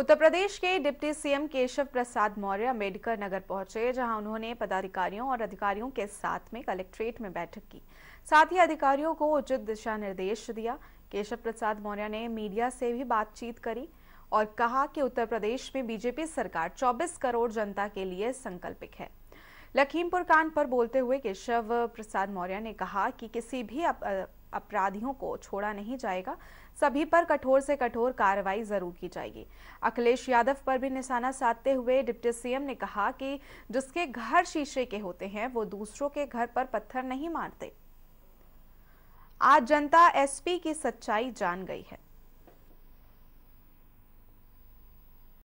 उत्तर प्रदेश के deputy CM Keshav Prasad Maurya Ambedkar Nagar पहुंचे जहां उन्होंने पदाधिकारियों और अधिकारियों के साथ में कलेक्ट्रेट में बैठक की साथ ही अधिकारियों को उचित दिशा निर्देश दिया केशव प्रसाद मौर्य ने मीडिया से भी बातचीत करी और कहा कि उत्तर प्रदेश में बीजेपी सरकार 24 करोड़ जनता के लिए संकल्पित है लखीमपुर कांड पर बोलते हुए केशव प्रसाद मौर्य ने कहा कि किसी भी अपराधियों को छोड़ा नहीं जाएगा सभी पर कठोर से कठोर कार्रवाई जरूर की जाएगी अखिलेश यादव पर भी निशाना साधते हुए डिप्टी सीएम ने कहा कि जिसके घर शीशे के होते हैं वो दूसरों के घर पर पत्थर नहीं मारते आज जनता एसपी की सच्चाई जान गई है